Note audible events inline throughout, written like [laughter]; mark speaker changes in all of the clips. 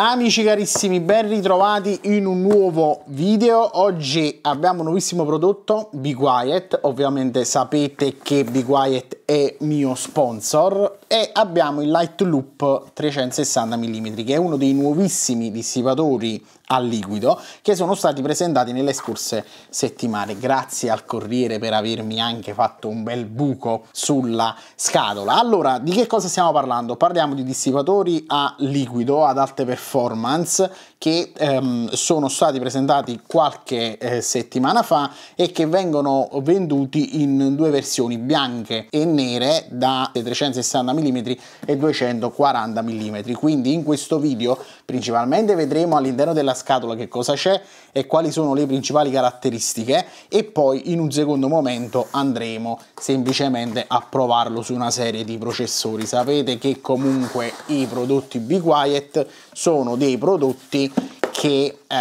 Speaker 1: Amici carissimi, ben ritrovati in un nuovo video. Oggi abbiamo un nuovissimo prodotto, Be Quiet. Ovviamente sapete che Be Quiet è mio sponsor e abbiamo il Light Loop 360 mm che è uno dei nuovissimi dissipatori a liquido che sono stati presentati nelle scorse settimane grazie al Corriere per avermi anche fatto un bel buco sulla scatola allora di che cosa stiamo parlando? parliamo di dissipatori a liquido ad alte performance che ehm, sono stati presentati qualche eh, settimana fa e che vengono venduti in due versioni bianche e nere da 360 mm mm e 240 mm. Quindi in questo video principalmente vedremo all'interno della scatola che cosa c'è e quali sono le principali caratteristiche e poi in un secondo momento andremo semplicemente a provarlo su una serie di processori. Sapete che comunque i prodotti Be Quiet sono dei prodotti che eh,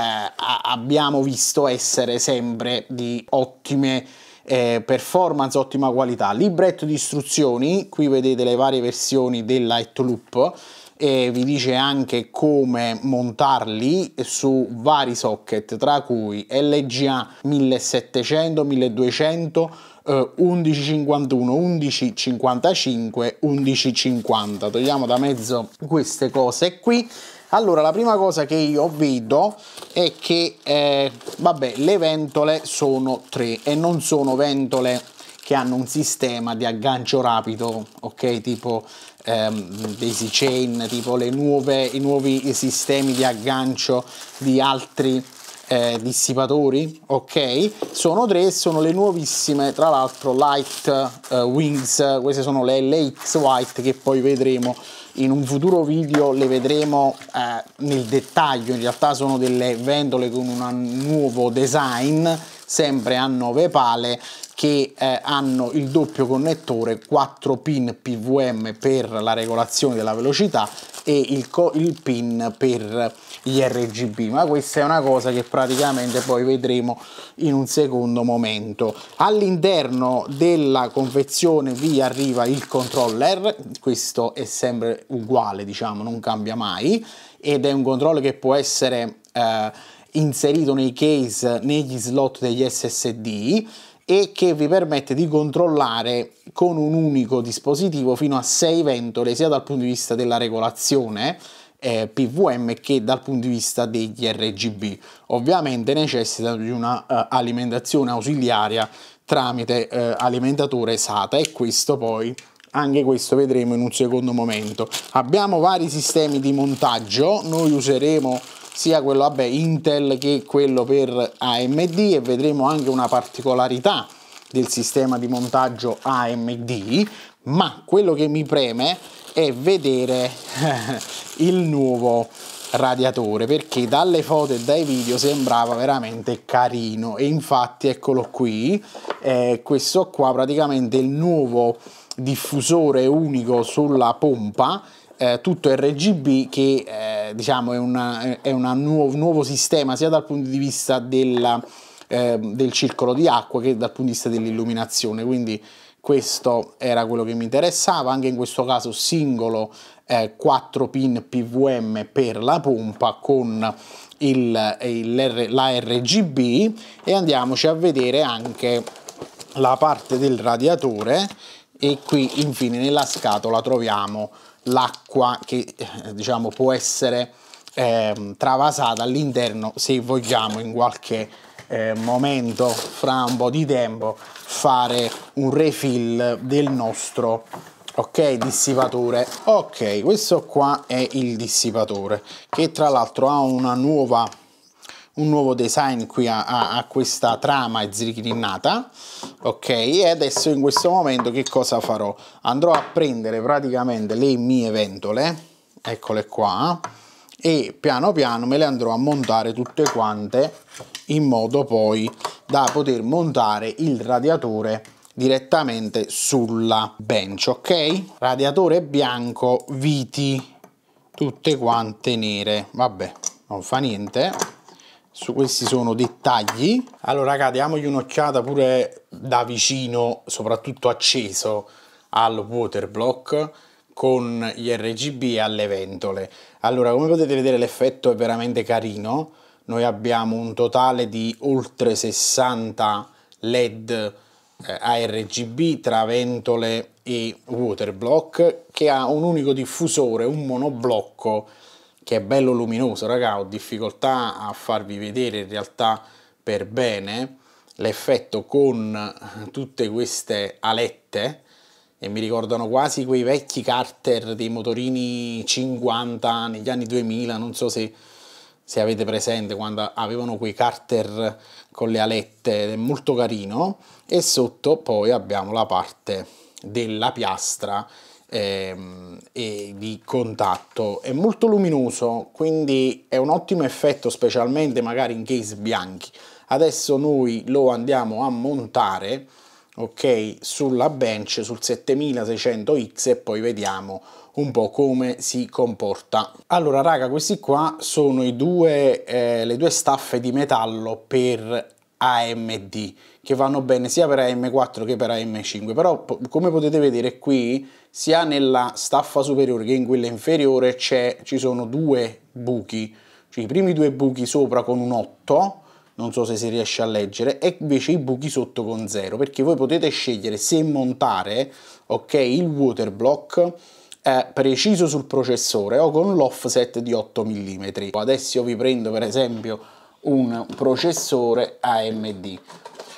Speaker 1: abbiamo visto essere sempre di ottime eh, performance ottima qualità, libretto di istruzioni, qui vedete le varie versioni del Lightloop e vi dice anche come montarli su vari socket tra cui LGA 1700, 1200, eh, 1151, 1155, 1150. Togliamo da mezzo queste cose qui allora la prima cosa che io vedo è che eh, vabbè le ventole sono tre e non sono ventole che hanno un sistema di aggancio rapido ok tipo ehm, daisy chain tipo le nuove i nuovi sistemi di aggancio di altri eh, dissipatori ok sono tre sono le nuovissime tra l'altro light eh, wings queste sono le lx white che poi vedremo in un futuro video le vedremo eh, nel dettaglio, in realtà sono delle ventole con un nuovo design, sempre a 9 pale, che eh, hanno il doppio connettore 4 pin PVM per la regolazione della velocità e il, il pin per gli RGB ma questa è una cosa che praticamente poi vedremo in un secondo momento all'interno della confezione vi arriva il controller questo è sempre uguale diciamo non cambia mai ed è un controller che può essere eh, inserito nei case negli slot degli SSD e che vi permette di controllare con un unico dispositivo fino a 6 ventole sia dal punto di vista della regolazione eh, PVM che dal punto di vista degli RGB. Ovviamente necessita di una uh, alimentazione ausiliaria tramite uh, alimentatore SATA e questo poi anche questo vedremo in un secondo momento. Abbiamo vari sistemi di montaggio, noi useremo sia quello vabbè, Intel che quello per AMD e vedremo anche una particolarità del sistema di montaggio AMD ma quello che mi preme è vedere [laughs] il nuovo radiatore perché dalle foto e dai video sembrava veramente carino e infatti eccolo qui eh, questo qua praticamente il nuovo diffusore unico sulla pompa eh, tutto RGB che eh, diciamo è, una, è una nuovo, un nuovo sistema sia dal punto di vista della, eh, del circolo di acqua che dal punto di vista dell'illuminazione quindi questo era quello che mi interessava anche in questo caso singolo 4 eh, pin PVM per la pompa con il, il, l'ARGB e andiamoci a vedere anche la parte del radiatore e qui infine nella scatola troviamo l'acqua che eh, diciamo può essere eh, travasata all'interno se vogliamo in qualche eh, momento fra un po' di tempo fare un refill del nostro ok dissipatore ok questo qua è il dissipatore che tra l'altro ha una nuova un nuovo design qui a, a, a questa trama zigrinata ok e adesso in questo momento che cosa farò andrò a prendere praticamente le mie ventole eccole qua e piano piano me le andrò a montare tutte quante in modo poi da poter montare il radiatore direttamente sulla bench ok radiatore bianco viti tutte quante nere vabbè non fa niente su questi sono dettagli allora raga diamogli un'occhiata pure da vicino soprattutto acceso al water block con gli RGB e alle ventole allora come potete vedere l'effetto è veramente carino noi abbiamo un totale di oltre 60 LED eh, ARGB tra ventole e water block che ha un unico diffusore, un monoblocco che è bello luminoso, raga, ho difficoltà a farvi vedere in realtà per bene l'effetto con eh, tutte queste alette e mi ricordano quasi quei vecchi carter dei motorini 50 negli anni 2000, non so se, se avete presente quando avevano quei carter con le alette, è molto carino e sotto poi abbiamo la parte della piastra Ehm, e di contatto. È molto luminoso, quindi è un ottimo effetto, specialmente magari in case bianchi. Adesso noi lo andiamo a montare ok sulla bench sul 7600X e poi vediamo un po' come si comporta. Allora raga, questi qua sono due, eh, le due staffe di metallo per AMD che vanno bene sia per AM4 che per AM5, però come potete vedere qui sia nella staffa superiore che in quella inferiore ci sono due buchi, cioè i primi due buchi sopra con un 8, non so se si riesce a leggere, e invece i buchi sotto con 0, perché voi potete scegliere se montare okay, il water block eh, preciso sul processore o con l'offset di 8 mm. Adesso io vi prendo per esempio un processore AMD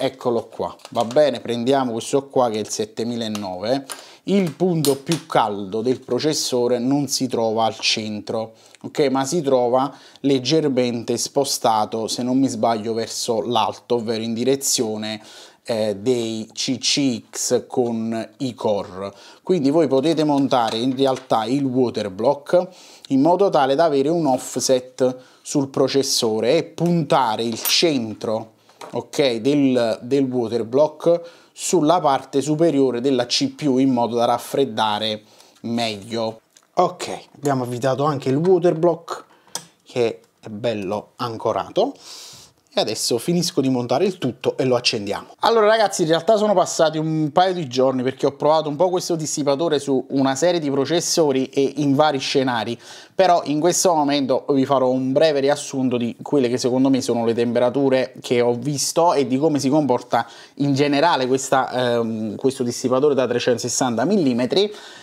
Speaker 1: eccolo qua va bene prendiamo questo qua che è il 7009 il punto più caldo del processore non si trova al centro ok ma si trova leggermente spostato se non mi sbaglio verso l'alto ovvero in direzione eh, dei CCX con i core quindi voi potete montare in realtà il water block in modo tale da avere un offset sul processore e puntare il centro ok del, del block sulla parte superiore della CPU in modo da raffreddare meglio. Ok, abbiamo avvitato anche il water block che è bello ancorato adesso finisco di montare il tutto e lo accendiamo. Allora ragazzi in realtà sono passati un paio di giorni perché ho provato un po' questo dissipatore su una serie di processori e in vari scenari, però in questo momento vi farò un breve riassunto di quelle che secondo me sono le temperature che ho visto e di come si comporta in generale questa, ehm, questo dissipatore da 360 mm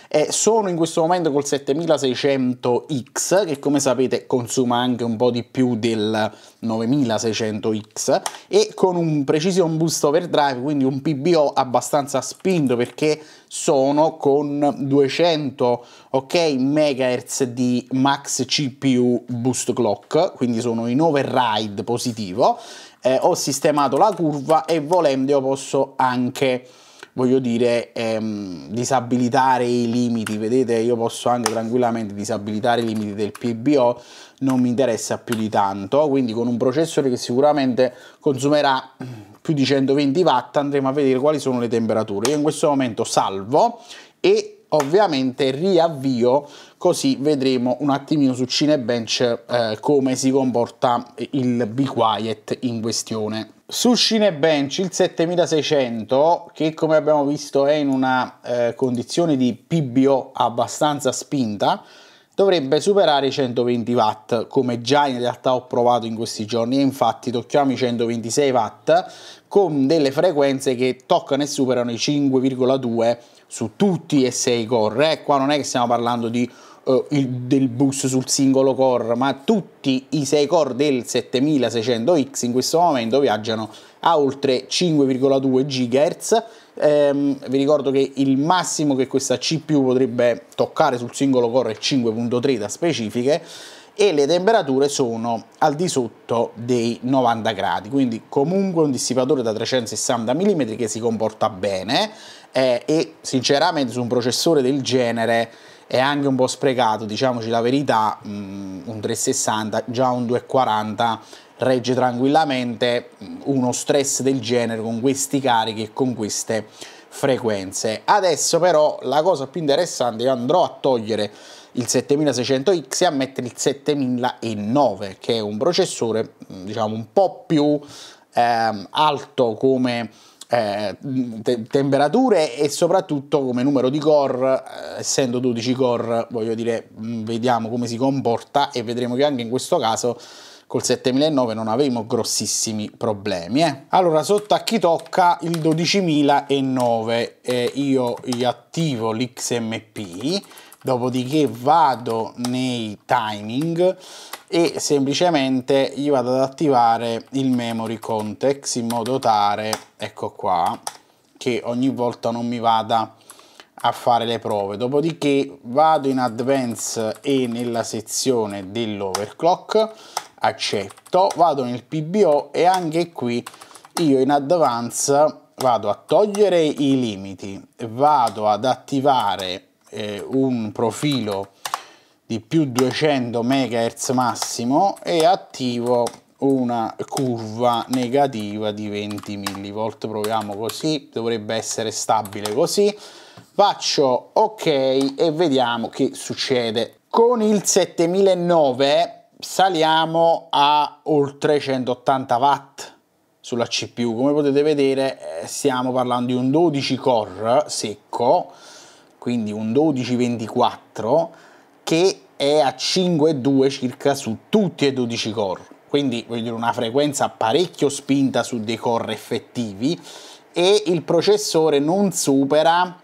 Speaker 1: eh, sono in questo momento col 7600X che come sapete consuma anche un po' di più del 9600X e con un Precision Boost Overdrive quindi un PBO abbastanza spinto perché sono con 200 okay, MHz di max CPU boost clock quindi sono in override positivo eh, ho sistemato la curva e volendo io posso anche voglio dire, ehm, disabilitare i limiti, vedete io posso anche tranquillamente disabilitare i limiti del PBO, non mi interessa più di tanto, quindi con un processore che sicuramente consumerà più di 120 watt andremo a vedere quali sono le temperature. Io in questo momento salvo e ovviamente riavvio così vedremo un attimino su Cinebench eh, come si comporta il Be Quiet in questione. Su Cinebench il 7600 che come abbiamo visto è in una eh, condizione di PBO abbastanza spinta dovrebbe superare i 120 watt come già in realtà ho provato in questi giorni e infatti tocchiamo i 126 watt con delle frequenze che toccano e superano i 5,2 su tutti e sei i core. Eh? Qua non è che stiamo parlando di, uh, il, del bus sul singolo core, ma tutti i 6 core del 7600X in questo momento viaggiano a oltre 5,2 GHz. Ehm, vi ricordo che il massimo che questa CPU potrebbe toccare sul singolo core è 5.3 da specifiche e le temperature sono al di sotto dei 90 gradi quindi comunque un dissipatore da 360 mm che si comporta bene eh, e sinceramente su un processore del genere è anche un po' sprecato, diciamoci la verità, mm, un 360, già un 240 regge tranquillamente mm, uno stress del genere con questi carichi e con queste frequenze. Adesso però la cosa più interessante, io andrò a togliere il 7600X e a mettere il 7009 che è un processore mm, diciamo un po' più ehm, alto come eh, te- temperature e soprattutto come numero di core, eh, essendo 12 core, voglio dire, mm, vediamo come si comporta e vedremo che anche in questo caso col 7009 non avremo grossissimi problemi. Eh. Allora, sotto a chi tocca il 12009, eh, io gli attivo l'XMP dopodiché vado nei timing e semplicemente gli vado ad attivare il memory context in modo tale, ecco qua, che ogni volta non mi vada a fare le prove. Dopodiché vado in advance e nella sezione dell'overclock, accetto, vado nel PBO e anche qui io in advance vado a togliere i limiti, vado ad attivare eh, un profilo di più 200 MHz massimo e attivo una curva negativa di 20 mV proviamo così dovrebbe essere stabile così faccio ok e vediamo che succede con il 7009 saliamo a oltre 180 watt sulla CPU come potete vedere eh, stiamo parlando di un 12 core secco quindi un 12-24 che è a 5,2 circa su tutti e 12 core, quindi voglio dire una frequenza parecchio spinta su dei core effettivi e il processore non supera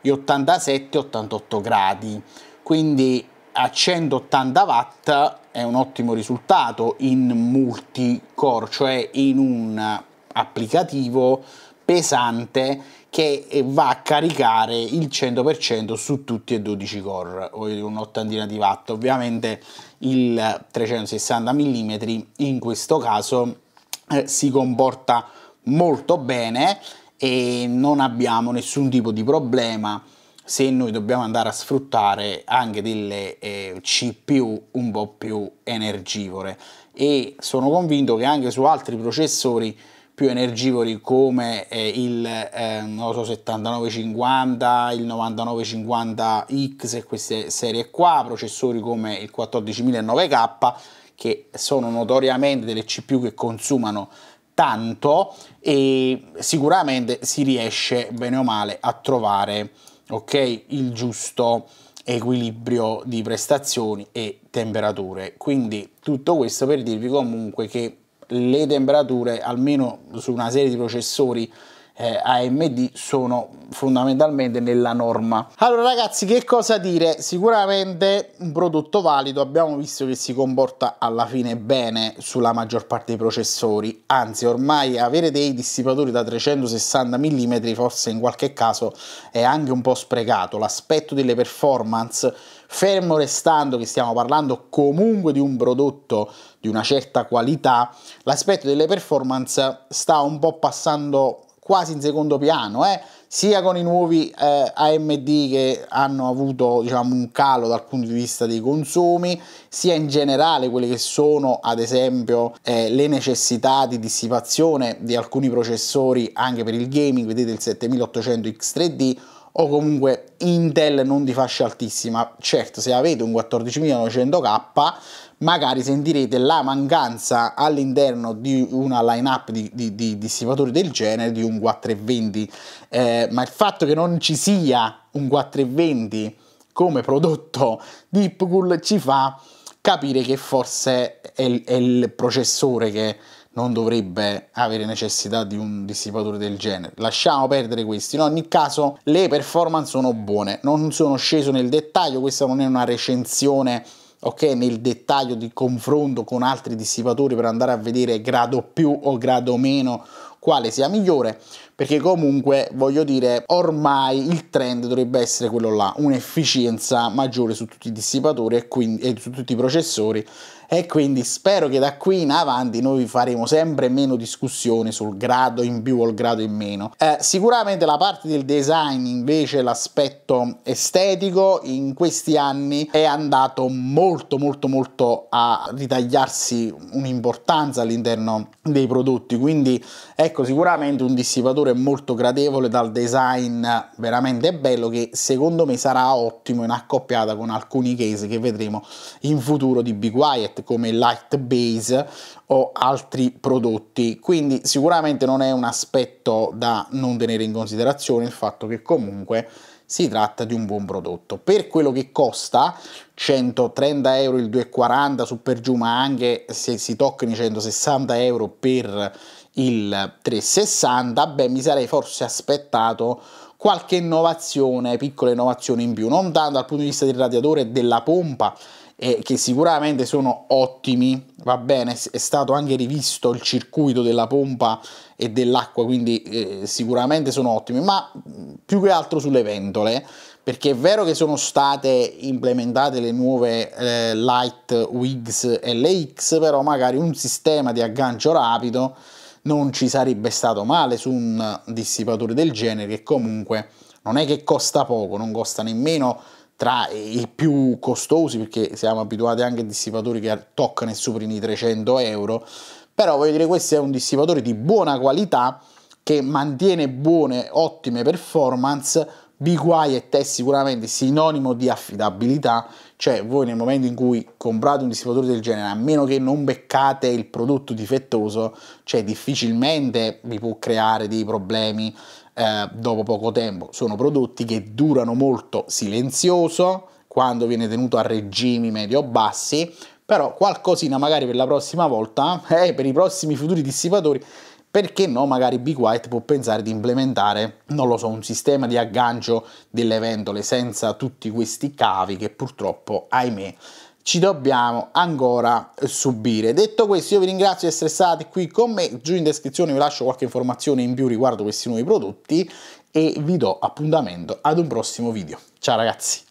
Speaker 1: gli 87-88 gradi, quindi a 180 watt è un ottimo risultato in multicore, cioè in un applicativo pesante che eh, va a caricare il 100% su tutti e 12 core o un'ottantina di watt ovviamente il 360 mm in questo caso eh, si comporta molto bene e non abbiamo nessun tipo di problema se noi dobbiamo andare a sfruttare anche delle eh, CPU un po' più energivore e sono convinto che anche su altri processori più energivori come eh, il eh, so, 7950, il 9950X e queste serie qua, processori come il 14009K che sono notoriamente delle CPU che consumano tanto e sicuramente si riesce bene o male a trovare okay, il giusto equilibrio di prestazioni e temperature. Quindi tutto questo per dirvi comunque che le temperature, almeno su una serie di processori eh, AMD sono fondamentalmente nella norma. Allora ragazzi che cosa dire? Sicuramente un prodotto valido, abbiamo visto che si comporta alla fine bene sulla maggior parte dei processori, anzi ormai avere dei dissipatori da 360 mm forse in qualche caso è anche un po' sprecato, l'aspetto delle performance fermo restando che stiamo parlando comunque di un prodotto di una certa qualità, l'aspetto delle performance sta un po' passando quasi in secondo piano, eh? sia con i nuovi eh, AMD che hanno avuto diciamo, un calo dal punto di vista dei consumi, sia in generale quelle che sono ad esempio eh, le necessità di dissipazione di alcuni processori anche per il gaming, vedete il 7800 X3D o comunque Intel non di fascia altissima. Certo, se avete un 14900K magari sentirete la mancanza all'interno di una line-up di, di, di, dissipatori del genere di un 420. Eh, ma il fatto che non ci sia un 420 come prodotto di Hipcool ci fa capire che forse è è il processore che non dovrebbe avere necessità di un dissipatore del genere. Lasciamo perdere questi. In ogni caso, le performance sono buone. Non sono sceso nel dettaglio, questa non è una recensione ok, nel dettaglio di confronto con altri dissipatori per andare a vedere grado più o grado meno quale sia migliore, perché comunque voglio dire ormai il trend dovrebbe essere quello là, un'efficienza maggiore su tutti i dissipatori e, quindi, e su tutti i processori e quindi spero che da qui in avanti noi faremo sempre meno discussioni sul grado in più o il grado in meno. Eh, sicuramente la parte del design invece l'aspetto estetico in questi anni è andato molto molto molto a ritagliarsi un'importanza all'interno dei prodotti quindi ecco sicuramente un dissipatore colore molto gradevole dal design veramente bello che secondo me sarà ottimo in accoppiata con alcuni case che vedremo in futuro di Be Quiet come Light Base o altri prodotti quindi sicuramente non è un aspetto da non tenere in considerazione il fatto che comunque si tratta di un buon prodotto. Per quello che costa, 130 euro il 2,40 su per giù, ma anche se si toccano i 160 euro per il 360, beh mi sarei forse aspettato qualche innovazione, piccola innovazione in più, non tanto dal punto di vista del radiatore e della pompa, eh, che sicuramente sono ottimi, va bene, è stato anche rivisto il circuito della pompa e dell'acqua, quindi eh, sicuramente sono ottimi, ma più che altro sulle ventole, perché è vero che sono state implementate le nuove eh, Light Wigs LX, però magari un sistema di aggancio rapido non ci sarebbe stato male su un dissipatore del genere che comunque non è che costa poco, non costa nemmeno tra i più costosi perché siamo abituati anche a dissipatori che toccano e superano i 300 euro però voglio dire questo è un dissipatore di buona qualità che mantiene buone ottime performance Be Quiet è sicuramente sinonimo di affidabilità, cioè voi nel momento in cui comprate un dissipatore del genere, a meno che non beccate il prodotto difettoso, cioè difficilmente vi può creare dei problemi eh, dopo poco tempo. Sono prodotti che durano molto silenzioso quando viene tenuto a regimi medio-bassi, però qualcosina magari per la prossima volta, eh, per i prossimi futuri dissipatori, perché no magari Big White può pensare di implementare, non lo so, un sistema di aggancio delle ventole senza tutti questi cavi che purtroppo, ahimè, ci dobbiamo ancora subire. Detto questo, io vi ringrazio di essere stati qui con me, giù in descrizione vi lascio qualche informazione in più riguardo questi nuovi prodotti e vi do appuntamento ad un prossimo video. Ciao ragazzi!